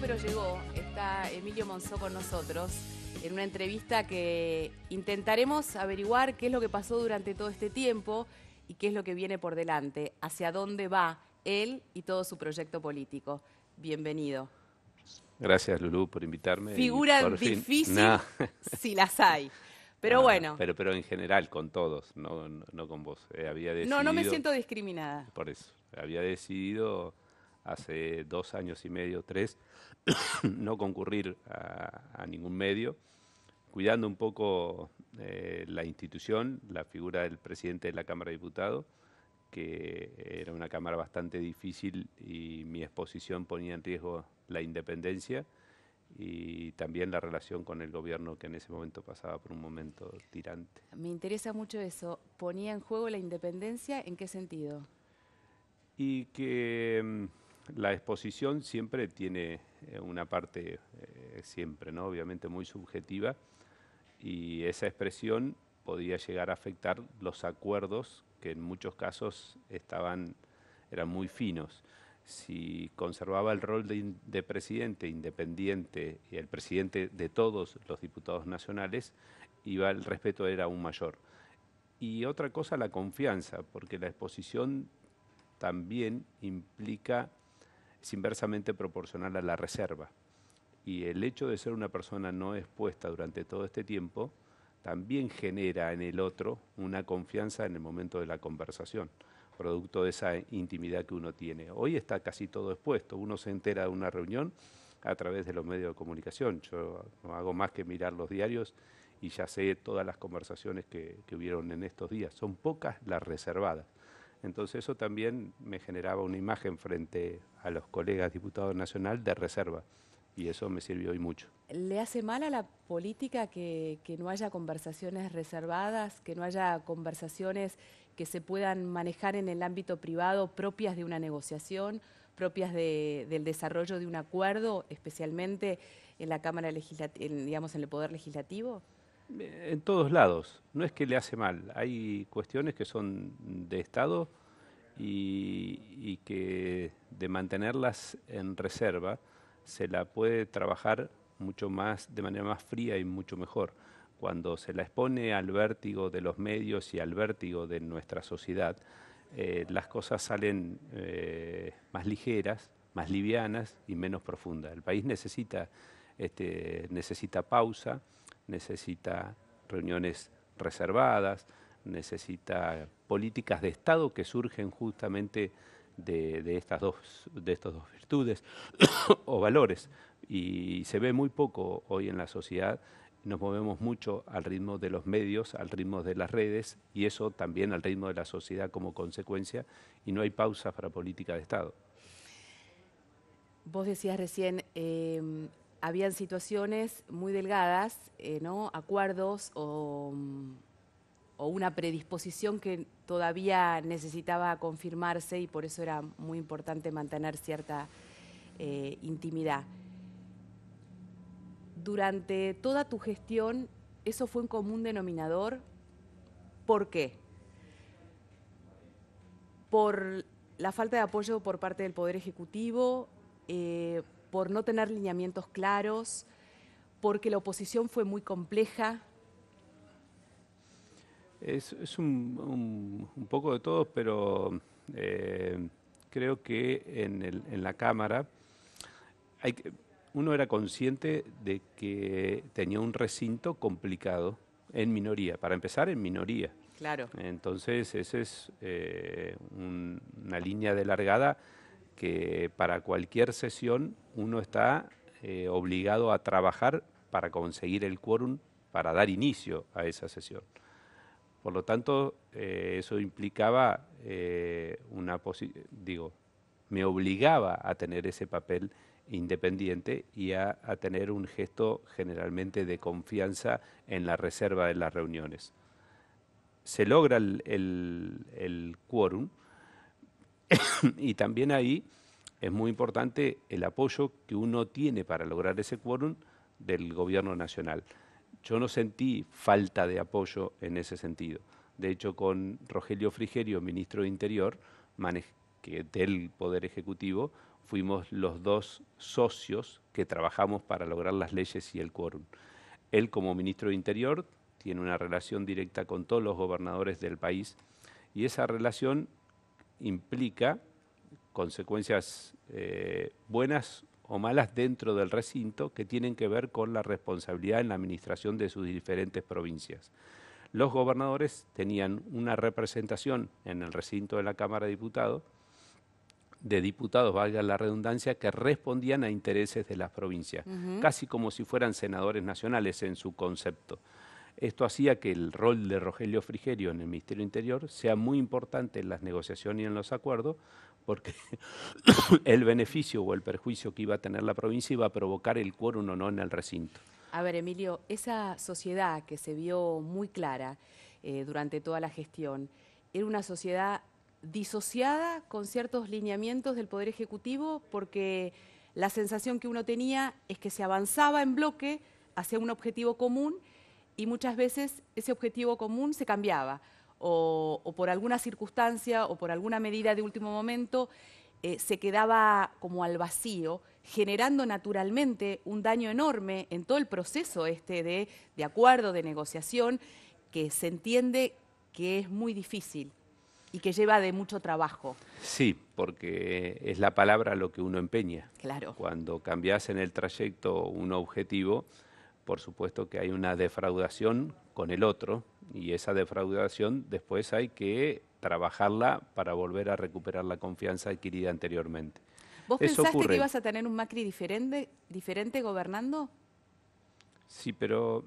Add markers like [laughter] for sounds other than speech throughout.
pero llegó. Está Emilio Monzó con nosotros en una entrevista que intentaremos averiguar qué es lo que pasó durante todo este tiempo y qué es lo que viene por delante, hacia dónde va él y todo su proyecto político. Bienvenido. Gracias, Lulú, por invitarme. Figura difícil [laughs] si las hay. Pero ah, bueno. Pero, pero en general, con todos, no, no, con vos. Eh, había no, no me siento discriminada. Por eso. Había decidido hace dos años y medio, tres, [coughs] no concurrir a, ningún medio, cuidando un poco eh, la institución, la figura del presidente de la Cámara de Diputados, que era una Cámara bastante difícil y mi exposición ponía en riesgo la independencia y también la relación con el gobierno que en ese momento pasaba por un momento tirante. Me interesa mucho eso. ¿Ponía en juego la independencia? ¿En qué sentido? Y que mm, la exposición siempre tiene eh, una parte, eh, siempre, ¿no? obviamente muy subjetiva, y esa expresión podía llegar a afectar los acuerdos que en muchos casos estaban, eran muy finos. Si conservaba el rol de, presidente independiente y el presidente de todos los diputados nacionales, iba el respeto era aún mayor. Y otra cosa, la confianza, porque la exposición también implica es inversamente proporcional a la reserva. Y el hecho de ser una persona no expuesta durante todo este tiempo también genera en el otro una confianza en el momento de la conversación, producto de esa intimidad que uno tiene. Hoy está casi todo expuesto, uno se entera de una reunión a través de los medios de comunicación. Yo no hago más que mirar los diarios y ya sé todas las conversaciones que, hubieron en estos días. Son pocas las reservadas. Entonces eso también me generaba una imagen frente a los colegas diputados nacional de reserva y eso me sirvió hoy mucho. ¿Le hace mal a la política que, no haya conversaciones reservadas, que no haya conversaciones que se puedan manejar en el ámbito privado propias de una negociación, propias del desarrollo de un acuerdo, especialmente en la Cámara Legislativa, digamos, en el Poder Legislativo? En todos lados. No es que le hace mal. Hay cuestiones que son de Estado y, que de mantenerlas en reserva se la puede trabajar mucho más, de manera más fría y mucho mejor. Cuando se la expone al vértigo de los medios y al vértigo de nuestra sociedad, eh, las cosas salen eh, más ligeras, más livianas y menos profundas. El país necesita este, pausa, necesita reuniones reservadas, necesita políticas de Estado que surgen justamente de, estas, dos, de dos virtudes [coughs] o valores. Y se ve muy poco hoy en la sociedad. Nos movemos mucho al ritmo de los medios, al ritmo de las redes y eso también al ritmo de la sociedad como consecuencia y no hay pausa para política de Estado. Vos decías recién, em, habían situaciones muy delgadas, eh, ¿no? Acuerdos o... Mm, o una predisposición que todavía necesitaba confirmarse y por eso era muy importante mantener cierta eh, intimidad. Durante toda tu gestión, eso fue un común denominador. ¿Por qué? Por la falta de apoyo por parte del Poder Ejecutivo, eh, por no tener lineamientos claros, porque la oposición fue muy compleja, es, un, poco de todo, pero eh, creo que en, la Cámara hay, uno era consciente de que tenía un recinto complicado en minoría, para empezar en minoría. Claro. Entonces, esa es eh, una línea de largada que para cualquier sesión uno está eh, obligado a trabajar para conseguir el quórum para dar inicio a esa sesión. Por lo tanto, eh, eso implicaba eh, una digo, me obligaba a tener ese papel independiente y a, tener un gesto generalmente de confianza en la reserva de las reuniones. Se logra el quórum [coughs] y también ahí es muy importante el apoyo que uno tiene para lograr ese quórum del gobierno nacional. Yo no sentí falta de apoyo en ese sentido. De hecho, con Rogelio Frigerio, ministro de Interior, que del Poder Ejecutivo, fuimos los dos socios que trabajamos para lograr las leyes y el quórum. Él como ministro de Interior tiene una relación directa con todos los gobernadores del país y esa relación implica consecuencias eh, buenas o malas dentro del recinto que tienen que ver con la responsabilidad en la administración de sus diferentes provincias. Los gobernadores tenían una representación en el recinto de la Cámara de Diputados, de diputados, valga la redundancia, que respondían a intereses de las provincias, casi como si fueran senadores nacionales en su concepto. Esto hacía que el rol de Rogelio Frigerio en el Ministerio Interior sea muy importante en las negociaciones y en los acuerdos, porque [coughs] el beneficio o el perjuicio que iba a tener la provincia iba a provocar el quórum o no en el recinto. A ver, Emilio, esa sociedad que se vio muy clara eh, durante toda la gestión, era una sociedad disociada con ciertos lineamientos del Poder Ejecutivo porque la sensación que uno tenía es que se avanzaba en bloque hacia un objetivo común y muchas veces ese objetivo común se cambiaba o, por alguna circunstancia o por alguna medida de último momento eh, se quedaba como al vacío, generando naturalmente un daño enorme en todo el proceso este de, de acuerdo, de negociación, que se entiende que es muy difícil y que lleva de mucho trabajo. Sí, porque es la palabra lo que uno empeña. Claro. Cuando cambias en el trayecto un objetivo, por supuesto que hay una defraudación con el otro, y esa defraudación después hay que trabajarla para volver a recuperar la confianza adquirida anteriormente. ¿Vos pensaste que ibas a tener un Macri diferente, diferente gobernando? Sí, pero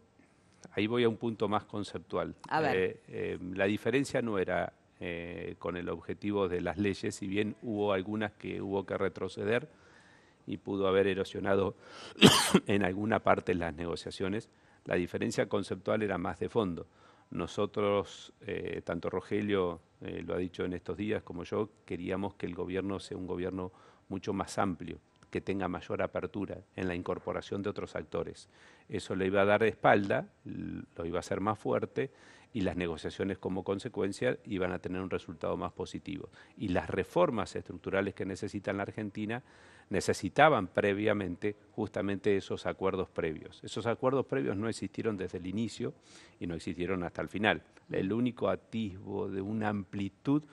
ahí voy a un punto más conceptual. A ver. Eh, eh, la diferencia no era eh, con el objetivo de las leyes, si bien hubo algunas que hubo que retroceder y pudo haber erosionado [coughs] en alguna parte las negociaciones, la diferencia conceptual era más de fondo. Nosotros, eh, tanto Rogelio eh, lo ha dicho en estos días como yo, queríamos que el gobierno sea un gobierno mucho más amplio, que tenga mayor apertura en la incorporación de otros actores. Eso le iba a dar de espalda, lo iba a hacer más fuerte y las negociaciones como consecuencia iban a tener un resultado más positivo. Y las reformas estructurales que necesita la Argentina necesitaban previamente justamente esos acuerdos previos. Esos acuerdos previos no existieron desde el inicio y no existieron hasta el final. El único atisbo de una amplitud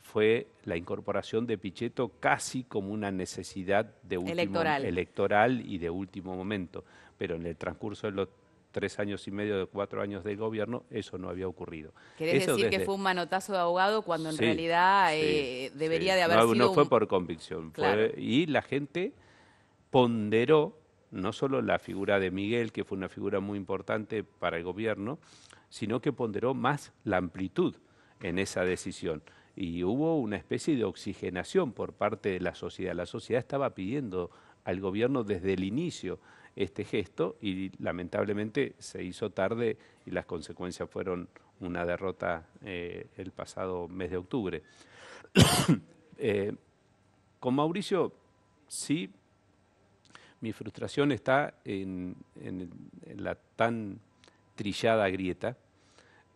fue la incorporación de Pichetto casi como una necesidad de último electoral. electoral y de último momento, pero en el transcurso de los tres años y medio de cuatro años del gobierno, eso no había ocurrido. ¿Querés decir que fue un manotazo de abogado cuando en realidad eh, debería de haber sido No fue por convicción. y la gente ponderó no solo la figura de Miguel, que fue una figura muy importante para el gobierno, sino que ponderó más la amplitud en esa decisión. Y hubo una especie de oxigenación por parte de la sociedad. La sociedad estaba pidiendo al gobierno desde el inicio este gesto y lamentablemente se hizo tarde y las consecuencias fueron una derrota eh, el pasado mes de octubre. [coughs] Eh, con Mauricio, sí, mi frustración está en, la tan trillada grieta,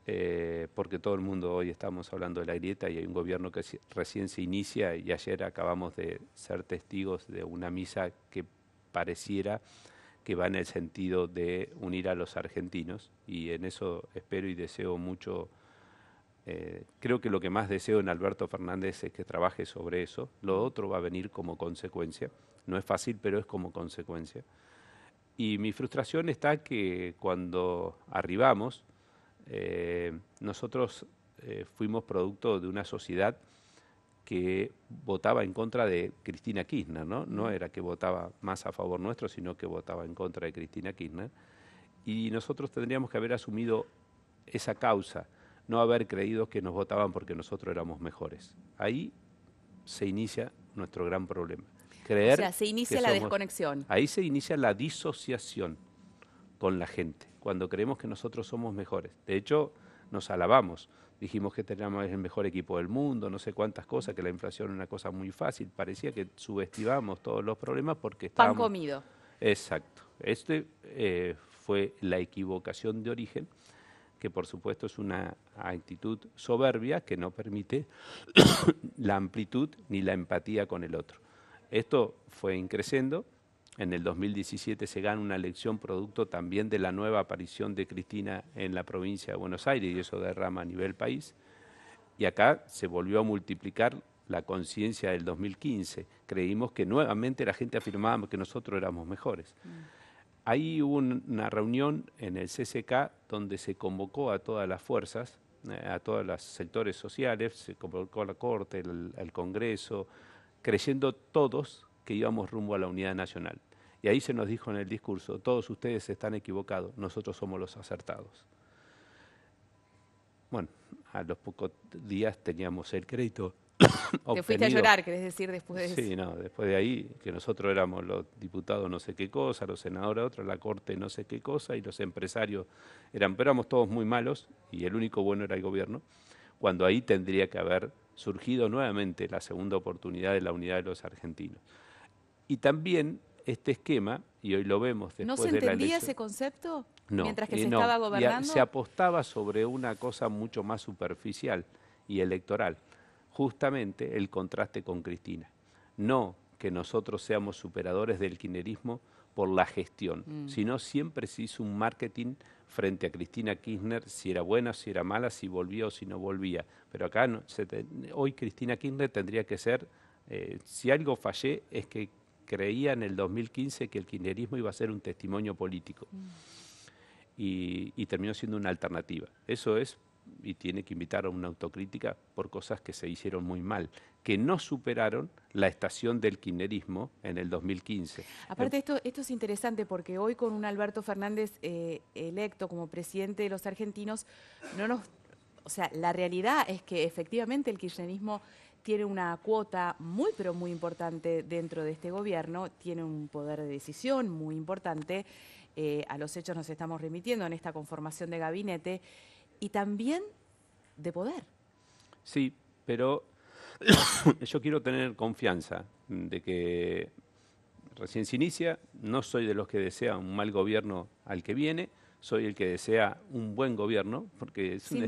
eh, porque todo el mundo hoy estamos hablando de la grieta y hay un gobierno que recién se inicia y ayer acabamos de ser testigos de una misa que pareciera que va en el sentido de unir a los argentinos y en eso espero y deseo mucho. Eh, creo que lo que más deseo en Alberto Fernández es que trabaje sobre eso. Lo otro va a venir como consecuencia. No es fácil, pero es como consecuencia. Y mi frustración está que cuando arribamos, eh, nosotros eh, fuimos producto de una sociedad que votaba en contra de Cristina Kirchner, ¿no? No mm. era que votaba más a favor nuestro, sino que votaba en contra de Cristina Kirchner. Y nosotros tendríamos que haber asumido esa causa, no haber creído que nos votaban porque nosotros éramos mejores. Ahí se inicia nuestro gran problema. Creer o sea, se inicia la desconexión. Ahí se inicia la disociación con la gente, cuando creemos que nosotros somos mejores. De hecho, nos alabamos dijimos que teníamos el mejor equipo del mundo, no sé cuántas cosas, que la inflación era una cosa muy fácil, parecía que subestimamos todos los problemas porque estábamos... Pan comido. Exacto. Este eh, fue la equivocación de origen, que por supuesto es una actitud soberbia que no permite [coughs] la amplitud ni la empatía con el otro. Esto fue increciendo en el 2017 se gana una elección producto también de la nueva aparición de Cristina en la provincia de Buenos Aires y eso derrama a nivel país. Y acá se volvió a multiplicar la conciencia del 2015. Creímos que nuevamente la gente afirmaba que nosotros éramos mejores. Mm. Ahí hubo una reunión en el CCK donde se convocó a todas las fuerzas, eh, a todos los sectores sociales, se convocó a la Corte, el, Congreso, creyendo todos que íbamos rumbo a la unidad nacional. Y ahí se nos dijo en el discurso, todos ustedes están equivocados, nosotros somos los acertados. Bueno, a los pocos días teníamos el crédito. [coughs] Te fuiste a llorar, querés decir, después de eso. Sí, no, después de ahí, que nosotros éramos los diputados no sé qué cosa, los senadores otra, la corte no sé qué cosa, y los empresarios eran, pero éramos todos muy malos, y el único bueno era el gobierno, cuando ahí tendría que haber surgido nuevamente la segunda oportunidad de la unidad de los argentinos. Y también este esquema, y hoy lo vemos después ¿No se entendía ese concepto mientras que eh, se estaba gobernando? se apostaba sobre una cosa mucho más superficial y electoral, justamente el contraste con Cristina. No que nosotros seamos superadores del kinerismo por la gestión, mm. sino siempre se hizo un marketing frente a Cristina Kirchner, si era buena, si era mala, si volvía o si no volvía. Pero acá hoy Cristina Kirchner tendría que ser, eh, si algo fallé, es que creía en el 2015 que el kirchnerismo iba a ser un testimonio político mm. y, terminó siendo una alternativa. Eso es, y tiene que invitar a una autocrítica por cosas que se hicieron muy mal, que no superaron la estación del kirchnerismo en el 2015. Aparte, esto, esto es interesante porque hoy con un Alberto Fernández eh, electo como presidente de los argentinos, no nos o sea, la realidad es que efectivamente el kirchnerismo tiene una cuota muy, pero muy importante dentro de este gobierno, tiene un poder de decisión muy importante, eh, a los hechos nos estamos remitiendo en esta conformación de gabinete, y también de poder. Sí, pero [coughs] yo quiero tener confianza de que recién se inicia, no soy de los que desean un mal gobierno al que viene, soy el que desea un buen gobierno, porque es, una,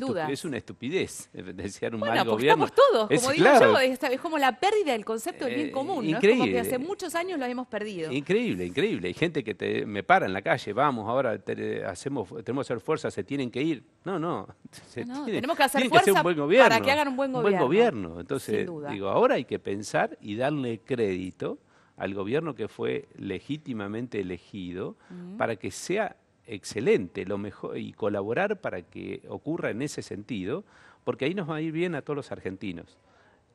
estupidez eh, desear un mal pues gobierno. todos, como digo yo, es, como la pérdida del concepto del bien eh, común, ¿no? como que hace muchos años lo hemos perdido. Increíble, increíble. Hay gente que me para en la calle, vamos, ahora hacemos, tenemos que hacer fuerza, se tienen que ir. No, no, [laughs] tenemos que hacer fuerza para que hagan un buen gobierno. Un buen gobierno. Entonces, digo, ahora hay que pensar y darle crédito al gobierno que fue legítimamente elegido para que sea excelente, lo mejor, y colaborar para que ocurra en ese sentido, porque ahí nos va a ir bien a todos los argentinos.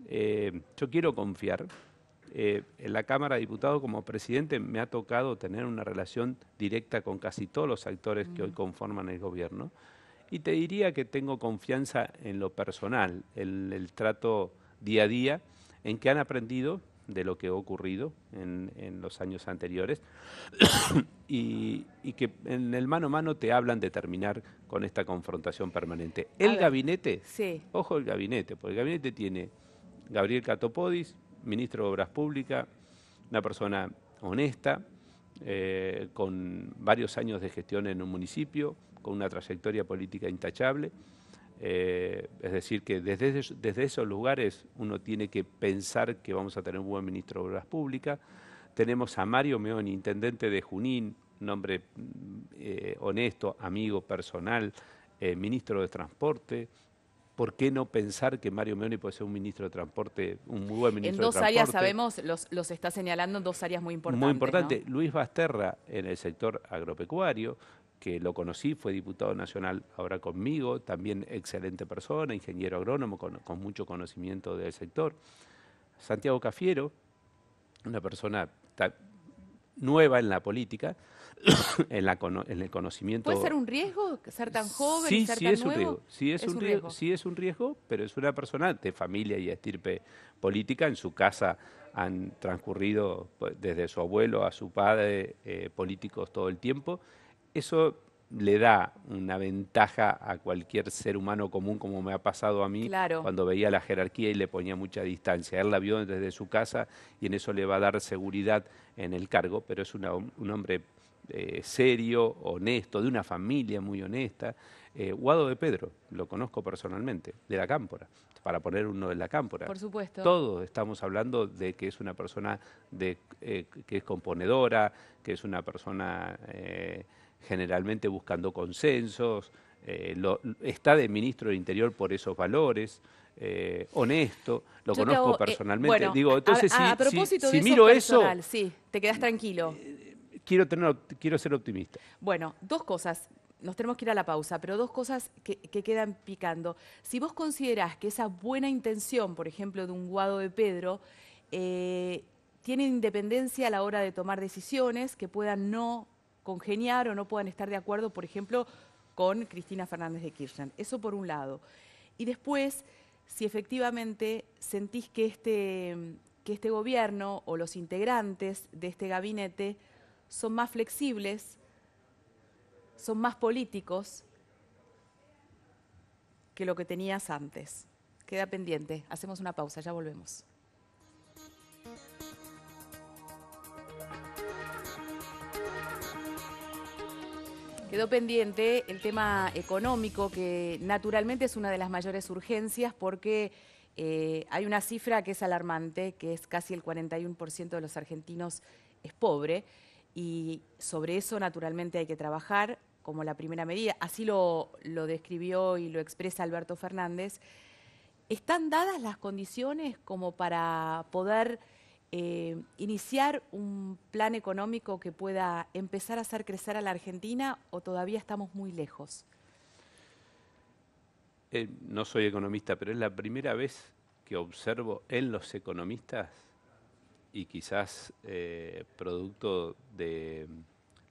Eh, yo quiero confiar. Eh, en la Cámara de Diputados, como presidente, me ha tocado tener una relación directa con casi todos los actores que hoy mm. conforman el gobierno. Y te diría que tengo confianza en lo personal, en el trato día a día, en que han aprendido de lo que ha ocurrido en, los años anteriores [coughs] y, que en el mano a mano te hablan de terminar con esta confrontación permanente. El gabinete, sí. ojo el gabinete, porque el gabinete tiene Gabriel Catopodis, ministro de Obras Públicas, una persona honesta, eh, con varios años de gestión en un municipio, con una trayectoria política intachable. Eh, es decir, que desde, esos lugares uno tiene que pensar que vamos a tener un buen ministro de Obras Públicas. Tenemos a Mario Meoni, intendente de Junín, nombre mm, eh, honesto, amigo personal, eh, ministro de Transporte, ¿por qué no pensar que Mario Meoni puede ser un ministro de transporte, un muy buen ministro de transporte? En dos áreas, sabemos, los, está señalando en dos áreas muy importantes. Muy importante. Luis Basterra en el sector agropecuario, que lo conocí, fue diputado nacional ahora conmigo, también excelente persona, ingeniero agrónomo con, mucho conocimiento del sector. Santiago Cafiero, una persona nueva en la política, [coughs] en, en, el conocimiento. ¿Puede ser un riesgo ser tan joven sí, y ser sí es Un riesgo. Sí es, un, riesgo, Sí es un riesgo, pero es una persona de familia y estirpe política. En su casa han transcurrido pues, desde su abuelo a su padre eh, políticos todo el tiempo eso le da una ventaja a cualquier ser humano común, como me ha pasado a mí, cuando veía la jerarquía y le ponía mucha distancia. Él la vio desde su casa y en eso le va a dar seguridad en el cargo, pero es un hombre eh, serio, honesto, de una familia muy honesta. Eh, Guado de Pedro, lo conozco personalmente, de la Cámpora, para poner uno de la Cámpora. Por supuesto. Todos estamos hablando de que es una persona eh, que es componedora, que es una persona generalmente buscando consensos, eh, lo, está de ministro de Interior por esos valores. Eh, honesto, lo conozco eh, personalmente. Digo, entonces, a, propósito si, de eso sí, te quedas tranquilo. quiero, tener, quiero ser optimista. Bueno, dos cosas nos tenemos que ir a la pausa, pero dos cosas que, quedan picando. Si vos considerás que esa buena intención, por ejemplo, de un guado de Pedro, tiene independencia a la hora de tomar decisiones que puedan no congeniar o no puedan estar de acuerdo, por ejemplo, con Cristina Fernández de Kirchner. Eso por un lado. Y después, si efectivamente sentís que este, que este gobierno o los integrantes de este gabinete son más flexibles, son más políticos que lo que tenías antes. Queda pendiente. Hacemos una pausa, ya volvemos. Quedó pendiente el tema económico, que naturalmente es una de las mayores urgencias porque eh, hay una cifra que es alarmante, que es casi el 41% de los argentinos es pobre y sobre eso naturalmente hay que trabajar como la primera medida. Así lo describió y lo expresa Alberto Fernández. ¿Están dadas las condiciones como para poder eh, iniciar un plan económico que pueda empezar a hacer crecer a la Argentina o todavía estamos muy lejos? Eh, no soy economista, pero es la primera vez que observo en los economistas y quizás eh, producto de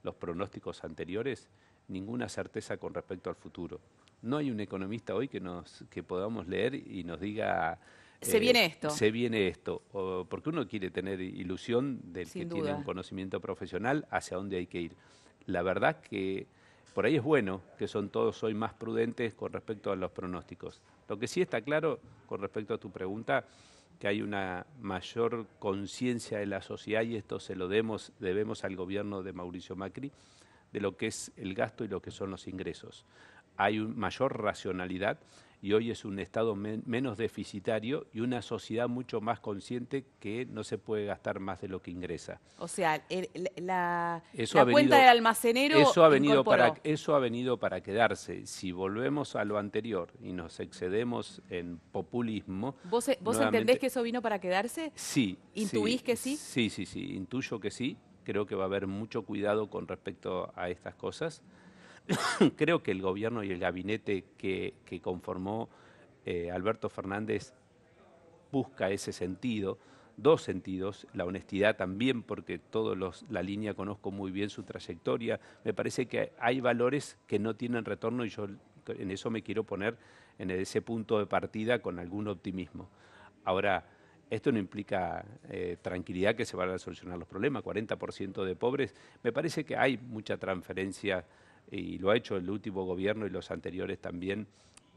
los pronósticos anteriores, ninguna certeza con respecto al futuro. No hay un economista hoy que, nos, que podamos leer y nos diga se eh, viene esto. Se viene esto, porque uno quiere tener ilusión del que tiene un conocimiento profesional hacia dónde hay que ir. La verdad que por ahí es bueno que son todos hoy más prudentes con respecto a los pronósticos. Lo que sí está claro con respecto a tu pregunta, que hay una mayor conciencia de la sociedad y esto se lo demos, debemos al gobierno de Mauricio Macri de lo que es el gasto y lo que son los ingresos. Hay una mayor racionalidad y hoy es un Estado menos deficitario y una sociedad mucho más consciente que no se puede gastar más de lo que ingresa. O sea, la, cuenta de del almacenero eso ha, venido para, eso ha venido para quedarse. Si volvemos a lo anterior y nos excedemos en populismo... ¿Vos, e-, entendés que eso vino para quedarse? Sí. ¿Intuís que sí? Sí, sí, sí. Intuyo que sí. Creo que va a haber mucho cuidado con respecto a estas cosas. [coughs] creo que el gobierno y el gabinete que, conformó eh, Alberto Fernández busca ese sentido, dos sentidos, la honestidad también, porque todos los, la línea conozco muy bien su trayectoria, me parece que hay valores que no tienen retorno y yo en eso me quiero poner en ese punto de partida con algún optimismo. Ahora, esto no implica eh, tranquilidad que se van a solucionar los problemas, 40% de pobres, me parece que hay mucha transferencia y lo ha hecho el último gobierno y los anteriores también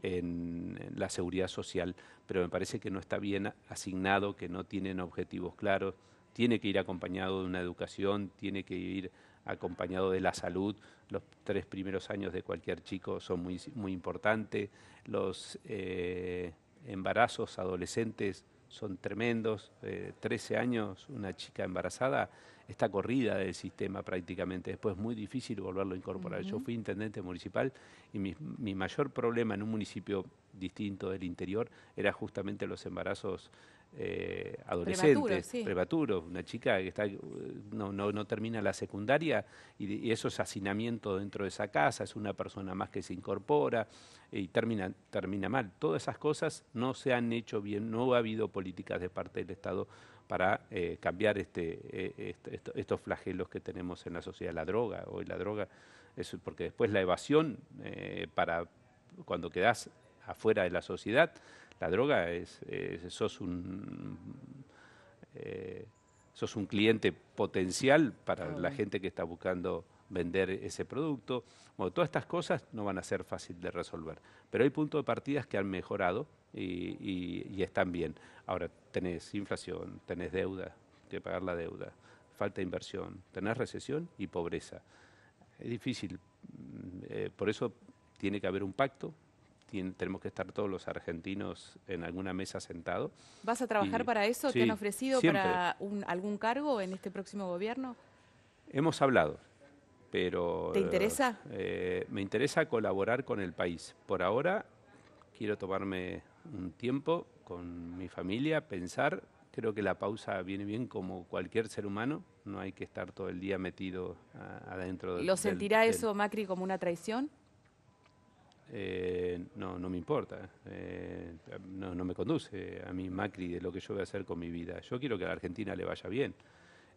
en la seguridad social, pero me parece que no está bien asignado, que no tienen objetivos claros, tiene que ir acompañado de una educación, tiene que ir acompañado de la salud. Los tres primeros años de cualquier chico son muy, muy importantes, los eh, embarazos adolescentes son tremendos. 13 eh, años, una chica embarazada está corrida del sistema prácticamente. Después es muy difícil volverlo a incorporar. Yo fui intendente municipal y mi, mi, mayor problema en un municipio distinto del interior era justamente los embarazos eh, adolescentes, una chica que está, eh, no, termina la secundaria y, eso es hacinamiento dentro de esa casa, es una persona más que se incorpora y termina, termina mal. Todas esas cosas no se han hecho bien, no ha habido políticas de parte del Estado para eh, cambiar este, este estos flagelos que tenemos en la sociedad, la droga, hoy la droga, es porque después la evasión para cuando quedas afuera de la sociedad, la droga es, es sos un eh, sos un cliente potencial para la gente que está buscando vender ese producto. todas estas cosas no van a ser fácil de resolver, pero hay puntos de partidas que han mejorado y, están bien. Ahora, tenés inflación, tenés deuda, que pagar la deuda, falta de inversión, tenés recesión y pobreza. Es difícil, mm, eh, por eso tiene que haber un pacto, tenemos que estar todos los argentinos en alguna mesa sentados. ¿Vas a trabajar para eso? ¿Te han ofrecido para algún cargo en este próximo gobierno? Hemos hablado, pero... ¿Te interesa? Eh, me interesa colaborar con el país. Por ahora quiero tomarme un tiempo con mi familia, pensar. Creo que la pausa viene bien como cualquier ser humano, no hay que estar todo el día metido adentro. ¿Lo sentirá eso Macri como una traición? Eh, no, no me importa, eh, no, me conduce a mí Macri de lo que yo voy a hacer con mi vida. Yo quiero que a la Argentina le vaya bien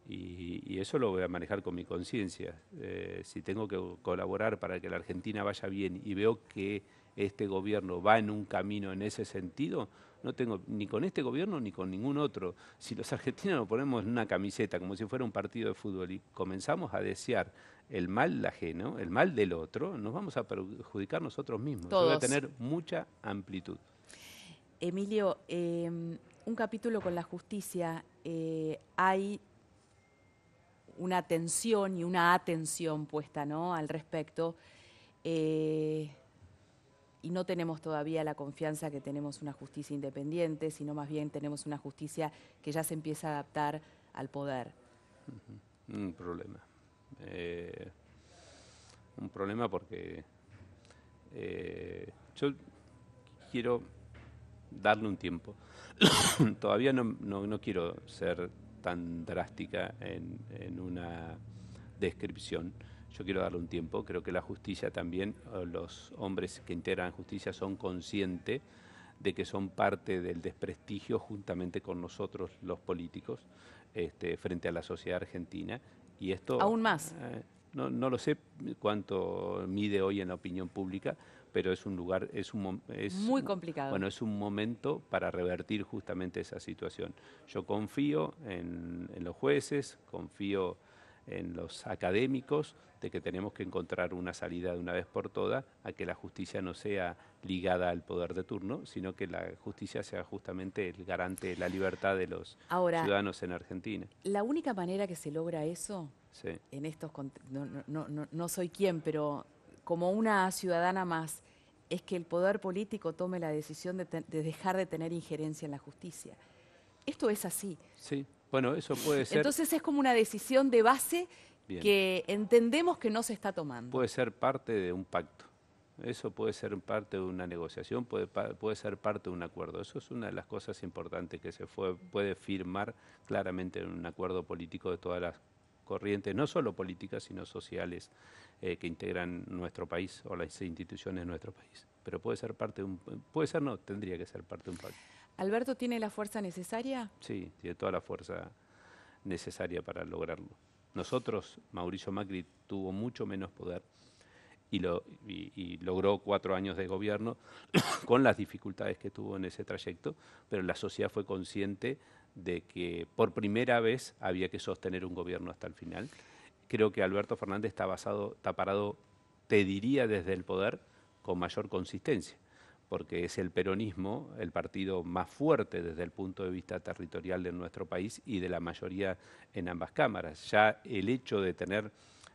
y, eso lo voy a manejar con mi conciencia. Eh, si tengo que colaborar para que la Argentina vaya bien y veo que este gobierno va en un camino en ese sentido, no tengo ni con este gobierno ni con ningún otro. Si los [laughs] argentinos nos ponemos una camiseta como si fuera un partido de fútbol y comenzamos a desear el mal ajeno, el mal del otro, nos vamos a perjudicar nosotros mismos. va a tener mucha amplitud. Emilio, em, un capítulo con la justicia. Eh, hay una tensión y una atención puesta ¿no? al respecto. Eh, y no tenemos todavía la confianza que tenemos una justicia independiente, sino más bien tenemos una justicia que ya se empieza a adaptar al poder. Un problema. Eh, un problema porque eh, yo quiero darle un tiempo. [coughs] Todavía no, no, quiero ser tan drástica en, una descripción. Yo quiero darle un tiempo. Creo que la justicia también, los hombres que integran justicia son conscientes de que son parte del desprestigio juntamente con nosotros los políticos este, frente a la sociedad argentina y esto... Aún más. Eh, no, lo sé cuánto mide hoy en la opinión pública, pero es un lugar, es un es, muy complicado. Bueno, es un momento para revertir justamente esa situación. Yo confío en los jueces, confío en los académicos de que tenemos que encontrar una salida de una vez por todas a que la justicia no sea ligada al poder de turno, sino que la justicia sea justamente el garante de la libertad de los ciudadanos en Argentina. La única manera que se logra eso, en estos no, soy quien, pero como una ciudadana más, es que el poder político tome la decisión de, de dejar de tener injerencia en la justicia. Esto es así. Sí. Bueno, eso puede ser. Entonces es como una decisión de base que entendemos que no se está tomando. Puede ser parte de un pacto. Eso puede ser parte de una negociación, puede, ser parte de un acuerdo. Eso es una de las cosas importantes que se fue, puede firmar claramente en un acuerdo político de todas las corrientes, no solo políticas, sino sociales eh, que integran nuestro país o las instituciones de nuestro país. Pero puede ser parte de un, puede ser no, tendría que ser parte de un pacto. ¿Alberto tiene la fuerza necesaria? Sí, tiene toda la fuerza necesaria para lograrlo. Nosotros, Mauricio Macri tuvo mucho menos poder y, logró cuatro años de gobierno [coughs] con las dificultades que tuvo en ese trayecto, pero la sociedad fue consciente de que por primera vez había que sostener un gobierno hasta el final. Creo que Alberto Fernández está basado, está parado, te diría desde el poder, con mayor consistencia porque es el peronismo el partido más fuerte desde el punto de vista territorial de nuestro país y de la mayoría en ambas cámaras. Ya el hecho de tener,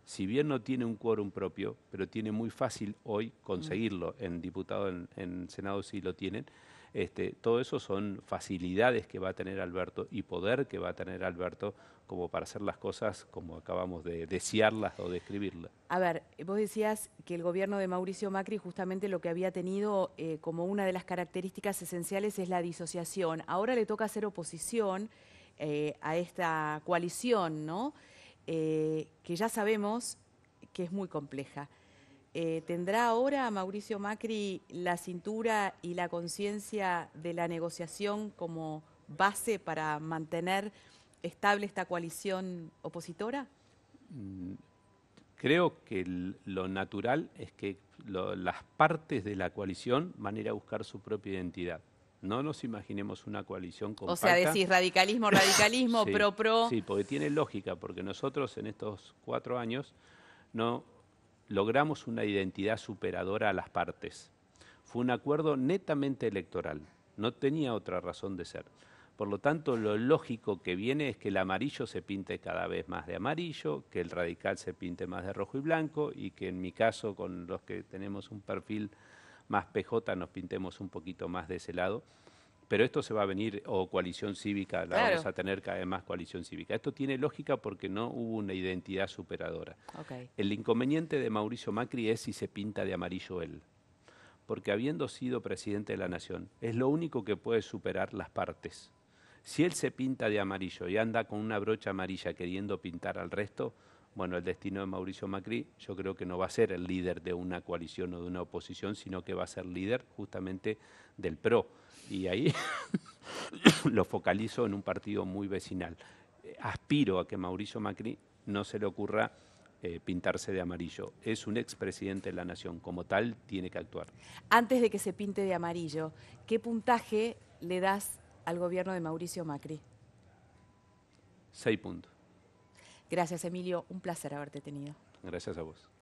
si bien no tiene un quórum propio, pero tiene muy fácil hoy conseguirlo, en diputado, en, en Senado sí lo tienen, este, todo eso son facilidades que va a tener Alberto y poder que va a tener Alberto como para hacer las cosas como acabamos de desearlas o describirlas. a ver, vos decías que el gobierno de Mauricio Macri justamente lo que había tenido eh, como una de las características esenciales es la disociación. Ahora le toca hacer oposición eh, a esta coalición, ¿no? Eh, que ya sabemos que es muy compleja. Eh, ¿Tendrá ahora Mauricio Macri la cintura y la conciencia de la negociación como base para mantener estable esta coalición opositora? Mm, creo que lo natural es que las partes de la coalición van a ir a buscar su propia identidad. No nos imaginemos una coalición compacta. O sea, decís radicalismo, radicalismo, [laughs] pro, pro. Sí, porque tiene lógica, porque nosotros en estos cuatro años no logramos una identidad superadora a las partes. Fue un acuerdo netamente electoral, no tenía otra razón de ser. Por lo tanto, lo lógico que viene es que el amarillo se pinte cada vez más de amarillo, que el radical se pinte más de rojo y blanco y que en mi caso, con los que tenemos un perfil más PJ, nos pintemos un poquito más de ese lado pero esto se va a venir, o coalición cívica, la vamos a tener cada vez más coalición cívica. Esto tiene lógica porque no hubo una identidad superadora. El inconveniente de Mauricio Macri es si se pinta de amarillo él, porque habiendo sido presidente de la Nación, es lo único que puede superar las partes. Si él se pinta de amarillo y anda con una brocha amarilla queriendo pintar al resto, bueno, el destino de Mauricio Macri yo creo que no va a ser el líder de una coalición o de una oposición, sino que va a ser líder justamente del PRO y ahí [coughs] lo focalizo en un partido muy vecinal. Eh, aspiro a que Mauricio Macri no se le ocurra eh, pintarse de amarillo. Es un expresidente de la nación, como tal tiene que actuar. Antes de que se pinte de amarillo, ¿qué puntaje le das al gobierno de Mauricio Macri? Seis puntos. Gracias, Emilio. Un placer haberte tenido. Gracias a vos.